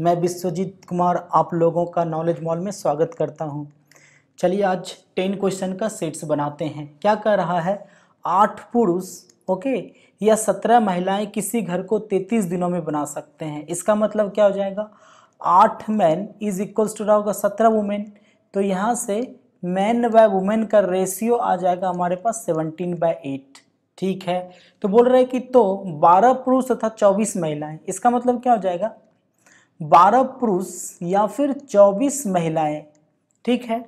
मैं विश्वजीत कुमार आप लोगों का नॉलेज मॉल में स्वागत करता हूं। चलिए आज टेन क्वेश्चन का सेट्स बनाते हैं क्या कह रहा है आठ पुरुष ओके या सत्रह महिलाएं किसी घर को तैतीस दिनों में बना सकते हैं इसका मतलब क्या हो जाएगा आठ मैन इज इक्वल्स टू रहा होगा सत्रह वुमेन तो यहाँ से मैन बाय वुमेन का रेशियो आ जाएगा हमारे पास सेवनटीन बाय एट ठीक है तो बोल रहे हैं कि तो बारह पुरुष तथा चौबीस महिलाएं इसका मतलब क्या हो जाएगा बारह पुरुष या फिर चौबीस महिलाएं ठीक है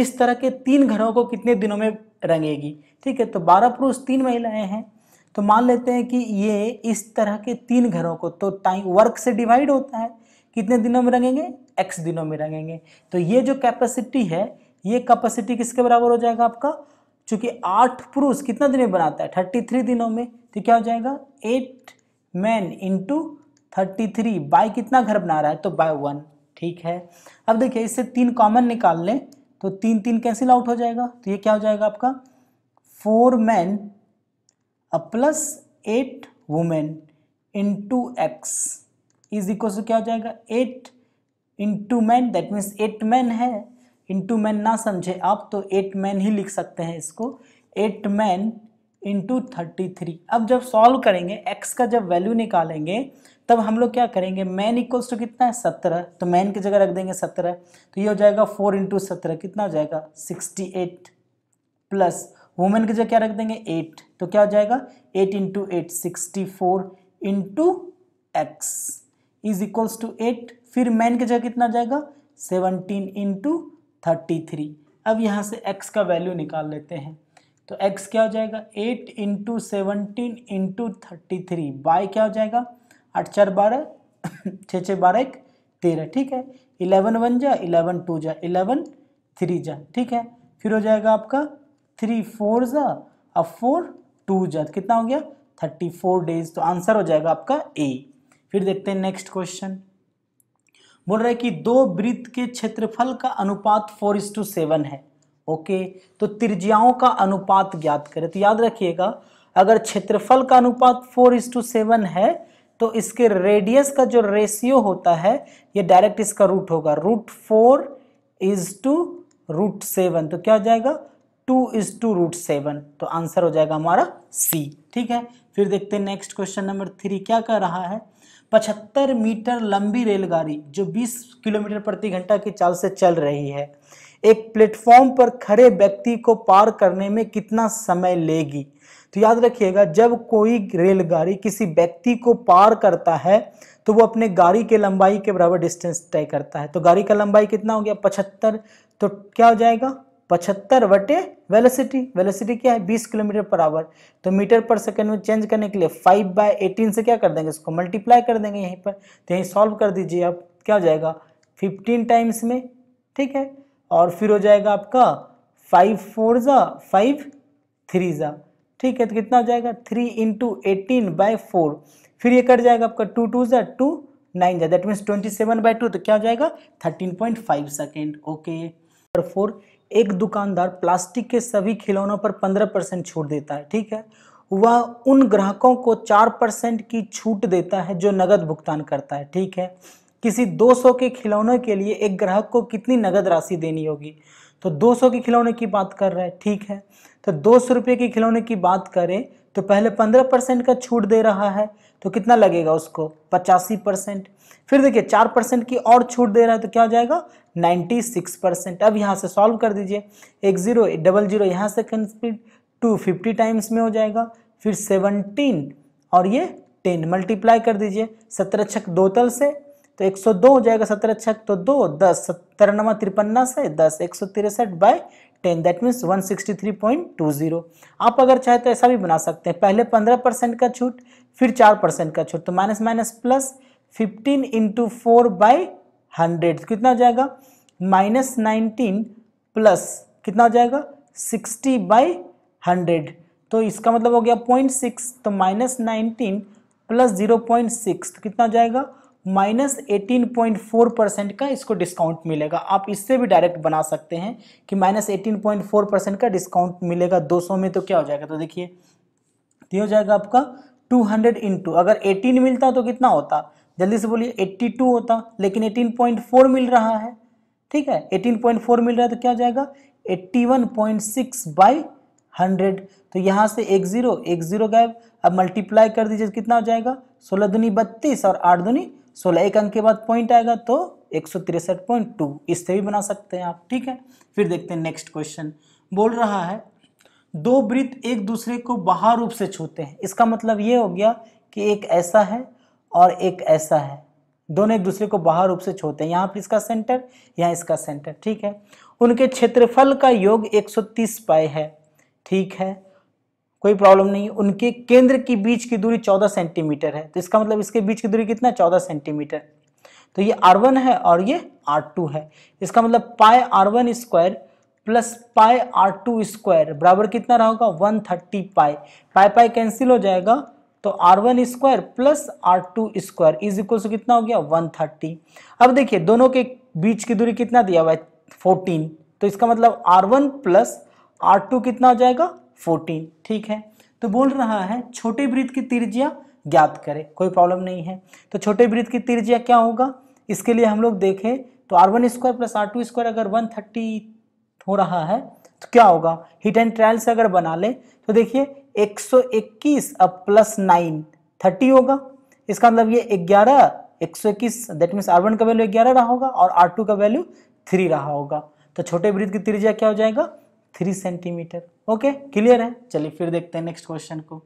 इस तरह के तीन घरों को कितने दिनों में रंगेगी ठीक है तो बारह पुरुष तीन महिलाएं हैं तो मान लेते हैं कि ये इस तरह के तीन घरों को तो टाइम वर्क से डिवाइड होता है कितने दिनों में रंगेंगे एक्स दिनों में रंगेंगे तो ये जो कैपेसिटी है ये कैपेसिटी किसके बराबर हो जाएगा आपका चूंकि आठ पुरुष कितना दिन में बनाता है थर्टी थ्री दिनों में तो क्या हो जाएगा eight man into thirty three by कितना घर बना रहा है तो बाय वन ठीक है अब देखिए इससे तीन कॉमन निकाल लें तो तीन तीन कैंसिल आउट हो जाएगा तो ये क्या हो जाएगा आपका four man plus eight women into x is equal से क्या हो जाएगा eight into man that means eight man है इंटू मैन ना समझे आप तो एट मैन ही लिख सकते हैं इसको eight man into thirty three अब जब सॉल्व करेंगे x का जब वैल्यू निकालेंगे तब हम लोग क्या करेंगे मैन इक्वल्स टू कितना है सत्रह तो मैन की जगह रख देंगे सत्रह तो ये हो जाएगा फोर इंटू सत्रह कितना हो जाएगा सिक्सटी एट प्लस वुमेन की जगह क्या रख देंगे एट तो क्या हो जाएगा eight into eight sixty four into x is equals to eight फिर मैन की जगह कितना जाएगा सेवनटीन इंटू थर्टी थ्री अब यहाँ से एक्स का वैल्यू निकाल लेते हैं तो x क्या हो जाएगा eight into seventeen into thirty three by क्या हो जाएगा आठ चार बारह छः छः बारह एक तेरह ठीक है इलेवन वन जा इलेवन टू जा इलेवन थ्री जा ठीक है फिर हो जाएगा आपका थ्री फोर जा अब फोर टू जा कितना हो गया थर्टी फोर डेज तो आंसर हो जाएगा आपका ए फिर देखते हैं नेक्स्ट क्वेश्चन बोल रहा है कि दो वृत्त के क्षेत्रफल का अनुपात फोर इस टू सेवन है ओके तो त्रिज्याओं का अनुपात ज्ञात करें तो याद रखिएगा अगर क्षेत्रफल का अनुपात फोर इज टू सेवन है तो इसके रेडियस का जो रेशियो होता है ये डायरेक्ट इसका रूट होगा root four is two root seven तो क्या हो जाएगा two is two root seven तो आंसर हो जाएगा हमारा सी ठीक है फिर देखते हैं नेक्स्ट क्वेश्चन नंबर थ्री क्या कर रहा है पचहत्तर मीटर लंबी रेलगाड़ी जो बीस किलोमीटर प्रति घंटा की चाल से चल रही है एक प्लेटफॉर्म पर खड़े व्यक्ति को पार करने में कितना समय लेगी तो याद रखिएगा जब कोई रेलगाड़ी किसी व्यक्ति को पार करता है तो वो अपने गाड़ी के लंबाई के बराबर डिस्टेंस तय करता है तो गाड़ी का लंबाई कितना हो गया पचहत्तर तो क्या हो जाएगा पचहत्तर वटे वेलोसिटी वेलोसिटी क्या है बीस किलोमीटर पर आवर तो मीटर पर सेकंड में चेंज करने के लिए फाइव बाय एटीन से क्या कर देंगे इसको मल्टीप्लाई कर देंगे यहीं पर तो यहीं सॉल्व कर दीजिए आप क्या हो जाएगा फिफ्टीन टाइम्स में ठीक है और फिर हो जाएगा आपका फाइव फोर ज़ा फाइव थ्री ज़ा ठीक है तो कितना हो जाएगा three into eighteen by four फिर ये कट जाएगा आपका टू टू ज़ा टू नाइन ज़ा that means twenty seven by two तो क्या हो जाएगा thirteen point five second okay number four एक दुकानदार प्लास्टिक के सभी खिलौनों पर पंद्रह परसेंट छूट देता है ठीक है वह उन ग्राहकों को चार परसेंट की छूट देता है जो नगद भुगतान करता है ठीक है किसी 200 के खिलौने के लिए एक ग्राहक को कितनी नगद राशि देनी होगी तो 200 के खिलौने की बात कर रहा है ठीक है तो दो सौ रुपये के खिलौने की बात करें तो पहले पंद्रह परसेंट का छूट दे रहा है तो कितना लगेगा उसको पचासी परसेंट फिर देखिए चार परसेंट की और छूट दे रहा है तो क्या हो जाएगा नाइन्टी सिक्स परसेंट अब यहाँ से सॉल्व कर दीजिए एक ज़ीरो डबल ज़ीरो यहाँ से कंप्लीट टू फिफ्टी टाइम्स में हो जाएगा फिर सेवनटीन और ये टेन मल्टीप्लाई कर दीजिए सत्रह छक दो तल से तो 102 हो जाएगा सत्रह छक तो दो दस सत्तर नवा तिरपन्ना से दस एक सौ तिरसठ बाई ten that means one sixty three point two zero आप अगर चाहे तो ऐसा भी बना सकते हैं पहले पंद्रह परसेंट का छूट फिर चार परसेंट का छूट तो minus minus plus fifteen into four by hundred कितना हो जाएगा माइनस नाइनटीन प्लस कितना हो जाएगा सिक्सटी बाई हंड्रेड तो इसका मतलब हो गया पॉइंट सिक्स तो minus nineteen plus zero point six तो कितना हो जाएगा minus eighteen point four percent का इसको डिस्काउंट मिलेगा आप इससे भी डायरेक्ट बना सकते हैं कि minus eighteen point four percent का डिस्काउंट मिलेगा दो सौ में तो क्या हो जाएगा तो देखिए ये हो जाएगा आपका टू हंड्रेड इंटू अगर एटीन मिलता तो कितना होता जल्दी से बोलिए एट्टी टू होता लेकिन एटीन पॉइंट फोर मिल रहा है ठीक है एटीन पॉइंट फोर मिल रहा है तो क्या हो जाएगा eighty one point six by hundred तो यहाँ से एक ज़ीरो एक ज़ीरो गैप अब मल्टीप्लाई कर दीजिए तो कितना हो जाएगा सोलह दुनी बत्तीस और आठ दुनी सोलह एक अंक के बाद पॉइंट आएगा तो एक इससे भी बना सकते हैं आप ठीक है फिर देखते हैं नेक्स्ट क्वेश्चन बोल रहा है दो वृत्त एक दूसरे को बाहर रूप से छूते हैं इसका मतलब ये हो गया कि एक ऐसा है और एक ऐसा है दोनों एक दूसरे को बाहर रूप से छूते हैं यहाँ पर इसका सेंटर यहाँ इसका सेंटर ठीक है उनके क्षेत्रफल का योग 130 पाए है ठीक है कोई प्रॉब्लम नहीं उनके केंद्र की बीच की दूरी 14 सेंटीमीटर है तो इसका मतलब इसके बीच की दूरी कितना है 14 सेंटीमीटर तो ये R1 है और ये R2 है इसका मतलब pi R one square plus pi R two square बराबर कितना रहा होगा वन थर्टी पाए पाए पाए कैंसिल हो जाएगा तो R one square plus R two square is equal to कितना हो गया वन थर्टी अब देखिए दोनों के बीच की दूरी कितना दिया हुआ है फोर्टीन तो इसका मतलब R one plus R two कितना हो जाएगा फोर्टीन ठीक है तो बोल रहा है छोटे वृत्त की तिरजिया ज्ञात करें कोई प्रॉब्लम नहीं है तो छोटे वृत्त की तिरजिया क्या होगा इसके लिए हम लोग देखें तो R one square plus R two square अगर वन थर्टी हो रहा है तो क्या होगा हिट एंड ट्रायल से अगर बना ले तो देखिए एक सौ इक्कीस अब प्लस नाइन थर्टी होगा इसका मतलब ये ग्यारह एक सौ इक्कीस दैट मीन्स आर वन का वैल्यू ग्यारह रहा होगा और आर टू का वैल्यू थ्री रहा होगा तो छोटे वृत्त की त्रिज्या क्या हो जाएगा थ्री सेंटीमीटर ओके क्लियर है चलिए फिर देखते हैं नेक्स्ट क्वेश्चन को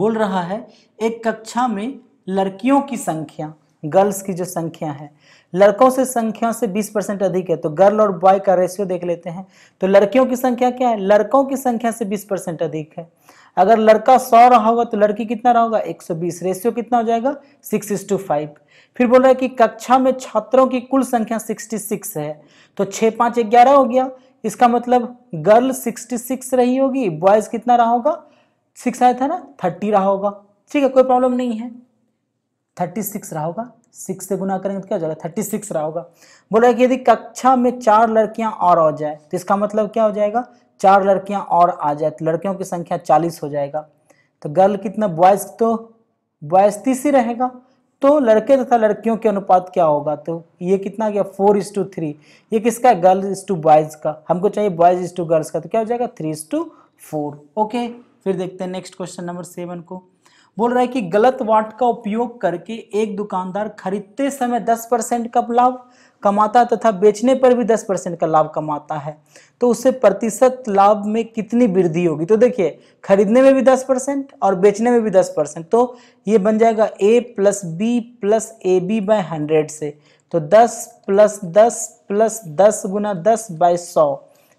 बोल रहा है एक कक्षा में लड़कियों की संख्या गर्ल्स की जो संख्या है लड़कों से संख्या से 20 परसेंट अधिक है तो गर्ल और बॉय का रेशियो देख लेते हैं तो लड़कियों की संख्या क्या है लड़कों की संख्या से 20 परसेंट अधिक है अगर लड़का 100 रहा होगा तो लड़की कितना रहा होगा 120 रेशियो कितना हो जाएगा सिक्स इज टू फाइव फिर बोल रहा है कि कक्षा में छात्रों की कुल संख्या 66 है तो छः पाँच ग्यारह हो गया इसका मतलब गर्ल 66 रही होगी बॉयज़ कितना रहा होगा सिक्स आया था ना थर्टी रहा होगा ठीक है कोई प्रॉब्लम नहीं है थर्टी सिक्स रहा होगा सिक्स से गुना करेंगे तो क्या हो जाएगा थर्टी सिक्स रहा होगा बोल रहा है कि यदि कक्षा में चार लड़कियां और आ जाए तो इसका मतलब क्या हो जाएगा चार लड़कियां और आ जाए तो लड़कियों की संख्या चालीस हो जाएगा तो गर्ल कितना बॉयज़ तो बॉयज़ तीस ही रहेगा तो लड़के तथा लड़कियों के अनुपात क्या होगा तो ये कितना गया फोर इज टू थ्री ये किसका गर्ल्स इज टू बॉयज का हमको चाहिए बॉयज इज टू गर्ल्स का तो क्या हो जाएगा three is two four okay फिर देखते हैं नेक्स्ट क्वेश्चन नंबर सेवन को बोल रहा है कि गलत वाट का उपयोग करके एक दुकानदार खरीदते समय दस परसेंट का लाभ कमाता तथा बेचने पर भी दस परसेंट का लाभ कमाता है तो उससे प्रतिशत लाभ में कितनी वृद्धि होगी तो देखिए खरीदने में भी दस परसेंट और बेचने में भी दस परसेंट तो ये बन जाएगा A plus B plus A B by hundred से तो दस प्लस दस प्लस दस गुना दस बाय सौ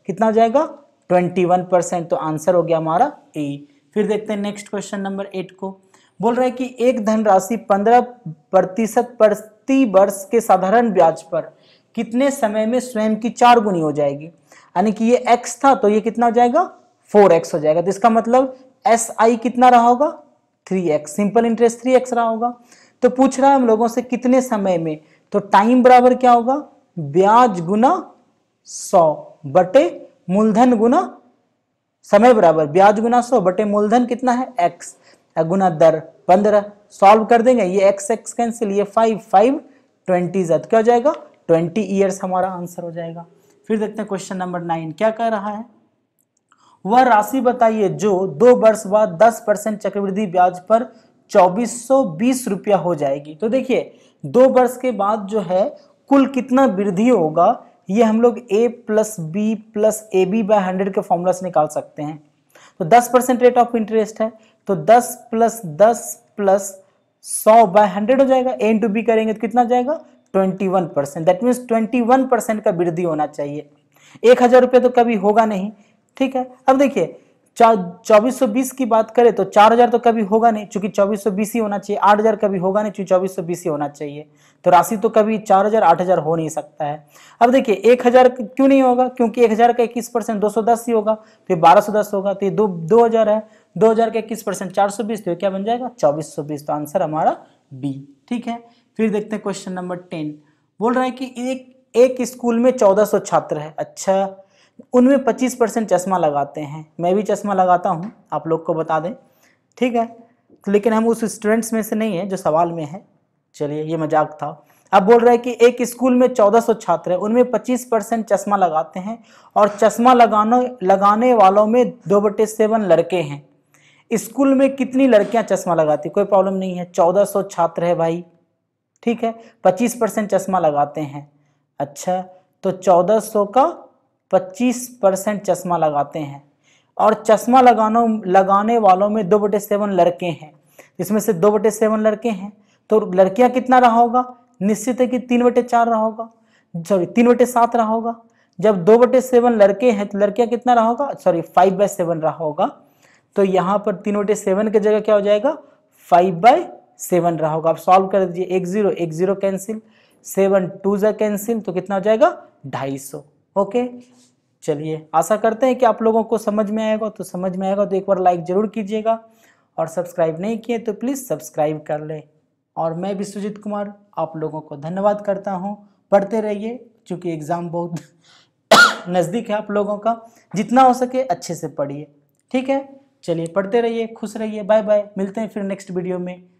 कितना हो जाएगा ट्वेंटी वन परसेंट तो आंसर हो गया हमारा ए फिर देखते हैं नेक्स्ट क्वेश्चन नंबर एट को बोल रहे हैं कि एक धनराशि पंद्रह प्रतिशत प्रति वर्ष के साधारण ब्याज पर कितने समय में स्वयं की चार गुनी हो जाएगी यानी कि ये एक्स था तो ये कितना हो जाएगा फोर एक्स हो जाएगा तो इसका मतलब एस आई कितना रहा होगा three x simple interest three x रहा होगा तो पूछ रहा है हम लोगों से कितने समय में तो टाइम बराबर क्या होगा ब्याज गुना सौ बटे मूलधन गुना समय बराबर ब्याज गुना सौ बटे मूलधन कितना है एक्स गुना दर पंद्रह सॉल्व कर देंगे ये एक्स एक्स कैंसिल ये फाइव फाइव ट्वेंटी जद क्या हो जाएगा ट्वेंटी ईयर्स हमारा आंसर हो जाएगा फिर देखते हैं क्वेश्चन नंबर नाइन क्या कह रहा है वह राशि बताइए जो दो वर्ष बाद दस परसेंट चक्रवृद्धि ब्याज पर चौबीस सौ बीस रुपया हो जाएगी तो देखिए दो वर्ष के बाद जो है कुल कितना वृद्धि होगा ये हम लोग A plus B plus A B by hundred के फॉर्मूला से निकाल सकते हैं तो दस परसेंट रेट ऑफ इंटरेस्ट है तो 10 प्लस दस प्लस सौ बाय हंड्रेड हो जाएगा ए इंटू बी करेंगे तो कितना जाएगा 21 percent that means twenty percent का वृद्धि होना चाहिए एक हज़ार रुपये तो कभी होगा नहीं ठीक है अब देखिए चौबीस की बात करें तो चार हजार तो कभी होगा नहीं चूंकि चौबीस सौ बीस ही होना चाहिए आठ हजार कभी होगा नहीं चूंकि चौबीस सौ बीस ही होना चाहिए तो राशि तो कभी चार हजार आठ हजार हो नहीं सकता है अब देखिए एक हजार क्यों नहीं होगा क्योंकि एक हजार का इक्कीस परसेंट दो सौ दस ही होगा तो ये बारह सौ दस होगा तो ये दो दो हजार है दो हजार का इक्कीस परसेंट चार सौ बीस तो क्या बन जाएगा चौबीस सौ बीस तो आंसर हमारा बी ठीक है फिर देखते हैं क्वेश्चन नंबर टेन बोल रहा है कि एक एक स्कूल में चौदह सौ छात्र है अच्छा उनमें पच्चीस परसेंट चश्मा लगाते हैं मैं भी चश्मा लगाता हूँ आप लोग को बता दें ठीक है तो लेकिन हम उस स्टूडेंट्स में से नहीं है जो सवाल में है चलिए ये मजाक था अब बोल रहा है कि एक स्कूल में 1400 छात्र हैं उनमें 25 परसेंट चश्मा लगाते हैं और चश्मा लगाने लगाने वालों में दो बटे सेवन लड़के हैं स्कूल में कितनी लड़कियां चश्मा लगाती कोई प्रॉब्लम नहीं है चौदह सौ छात्र है भाई ठीक है पच्चीस परसेंट चश्मा लगाते हैं अच्छा तो चौदह सौ का पच्चीस परसेंट चश्मा लगाते हैं और चश्मा लगाना लगाने वालों में दो बटे सेवन लड़के हैं इसमें से दो बटे सेवन लड़के हैं तो लड़कियां कितना रहा होगा निश्चित है कि तीन बटे चार रहा होगा सॉरी तीन बटे सात रहा होगा जब दो बटे सेवन लड़के हैं तो लड़कियां कितना रहा होगा सॉरी फाइव बाय सेवन रहा होगा तो यहाँ पर तीन बटे सेवन की जगह क्या हो जाएगा फाइव बाई सेवन रहा होगा आप सॉल्व कर दीजिए एक जीरो एक जीरो कैंसिल सेवन टू जै कैंसिल तो कितना हो जाएगा ढाई सौ ओके चलिए आशा करते हैं कि आप लोगों को समझ में आएगा तो समझ में आएगा तो एक बार लाइक ज़रूर कीजिएगा और सब्सक्राइब नहीं किए तो प्लीज़ सब्सक्राइब कर लें और मैं विश्वजीत कुमार आप लोगों को धन्यवाद करता हूँ पढ़ते रहिए क्योंकि एग्ज़ाम बहुत नज़दीक है आप लोगों का जितना हो सके अच्छे से पढ़िए ठीक है चलिए पढ़ते रहिए खुश रहिए बाय बाय मिलते हैं फिर नेक्स्ट वीडियो में